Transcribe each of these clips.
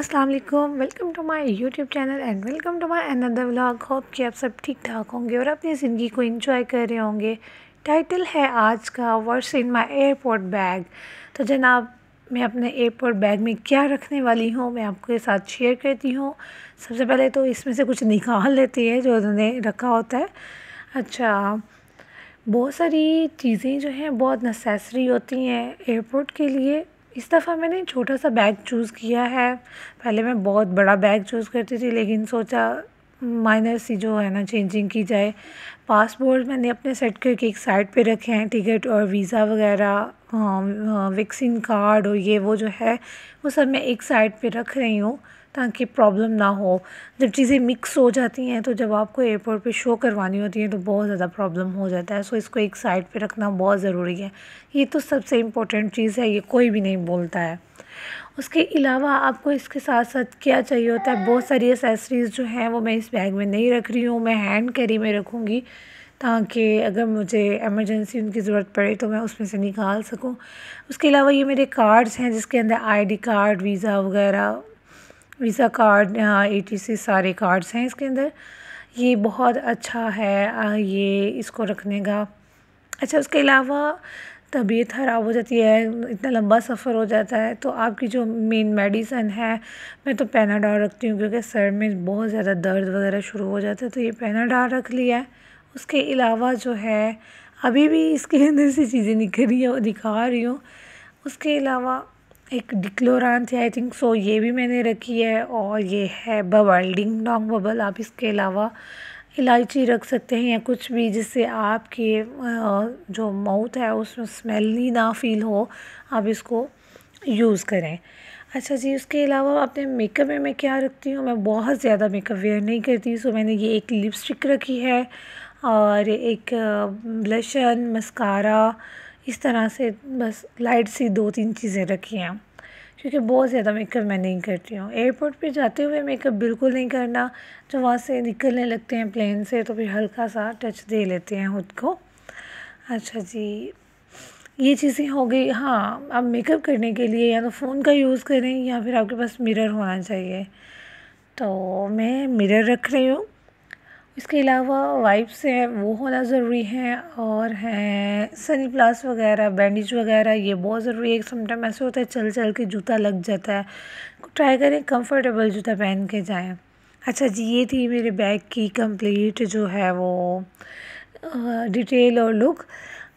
अस्सलाम वालेकुम welcome to my YouTube channel and welcome to my another vlog hope कि आप सब ठीक ठाक होंगे और अपनी ज़िंदगी को एंजॉय कर रहे होंगे टाइटल है आज का what's in my airport bag तो जनाब मैं अपने एयरपोर्ट बैग में क्या रखने वाली हूँ मैं आपके साथ शेयर करती हूँ सबसे पहले तो इसमें से कुछ निकाल लेती है जो उन्होंने रखा होता है अच्छा बहुत सारी चीज़ें जो हैं बहुत नेसेसरी होती हैं एयरपोर्ट के लिए इस दफ़ा मैंने छोटा सा बैग चूज़ किया है पहले मैं बहुत बड़ा बैग चूज़ करती थी लेकिन सोचा माइनर सी जो है ना चेंजिंग की जाए पासपोर्ट मैंने अपने सेट करके एक साइड पे रखे हैं टिकट और वीज़ा वगैरह वैक्सीन कार्ड हो ये वो जो है वो सब मैं एक साइड पे रख रही हूँ ताकि प्रॉब्लम ना हो जब चीज़ें मिक्स हो जाती हैं तो जब आपको एयरपोर्ट पे शो करवानी होती है तो बहुत ज़्यादा प्रॉब्लम हो जाता है सो इसको एक साइड पे रखना बहुत ज़रूरी है ये तो सबसे इम्पोर्टेंट चीज़ है ये कोई भी नहीं बोलता है उसके अलावा आपको इसके साथ साथ क्या चाहिए होता है बहुत सारी एसेसरीज़ जो हैं वो मैं इस बैग में नहीं रख रही हूँ मैं हैंड कैरी में रखूँगी ताकि अगर मुझे एमरजेंसी उनकी ज़रूरत पड़े तो मैं उसमें से निकाल सकूँ उसके अलावा ये मेरे कार्ड्स हैं जिसके अंदर आईडी कार्ड वीज़ा वगैरह visa card A T C सारे कार्ड्स हैं इसके अंदर ये बहुत अच्छा है ये इसको रखने का अच्छा उसके अलावा तबीयत ख़राब हो जाती है इतना लंबा सफ़र हो जाता है तो आपकी जो मेन मेडिसन है मैं तो पेनाडार रखती हूँ क्योंकि सर में बहुत ज़्यादा दर्द वगैरह शुरू हो जाता है तो ये पेनाडार रख लिया है उसके अलावा जो है अभी भी इसके अंदर से चीज़ें निकल रही हैं और दिखा रही हूँ उसके अलावा एक डिक्लोरान थी आई थिंक सो ये भी मैंने रखी है और ये है बबल डिंग डोंग बबल आप इसके अलावा इलायची रख सकते हैं या कुछ भी जिससे आपके जो माउथ है उसमें स्मेल ही ना फील हो आप इसको यूज़ करें अच्छा जी उसके अलावा अपने मेकअप में मैं क्या रखती हूँ मैं बहुत ज़्यादा मेकअप वेयर नहीं करती सो मैंने ये एक लिपस्टिक रखी है और एक ब्लशन मस्कारा इस तरह से बस लाइट सी दो तीन चीज़ें रखी हैं क्योंकि बहुत ज़्यादा मेकअप मैं नहीं करती हूँ एयरपोर्ट पे जाते हुए मेकअप बिल्कुल नहीं करना जब वहाँ से निकलने लगते हैं प्लेन से तो फिर हल्का सा टच दे लेते हैं खुद को अच्छा जी ये चीज़ें हो गई हाँ आप मेकअप करने के लिए या तो फ़ोन का यूज़ करें या फिर आपके पास मिरर होना चाहिए तो मैं मिरर रख रही हूँ इसके अलावा वाइप्स हैं वो होना ज़रूरी है और हैं सन ग्लास वगैरह बैंडेज वगैरह ये बहुत ज़रूरी है समटाइम ऐसे होता है चल चल के जूता लग जाता है ट्राई करें कंफर्टेबल जूता पहन के जाएं अच्छा जी ये थी मेरे बैग की कंप्लीट जो है वो डिटेल और लुक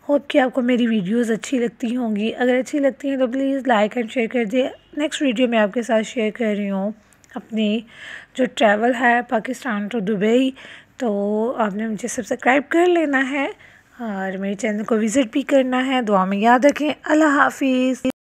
होप कि आपको मेरी वीडियोस अच्छी लगती होंगी अगर अच्छी लगती हैं तो प्लीज़ लाइक एंड शेयर कर दिए नेक्स्ट वीडियो मैं आपके साथ शेयर कर रही हूँ अपनी जो ट्रैवल है पाकिस्तान टू दुबई तो आपने मुझे सब्सक्राइब कर लेना है और मेरे चैनल को विज़िट भी करना है दुआ में याद रखें अल्लाह हाफिज़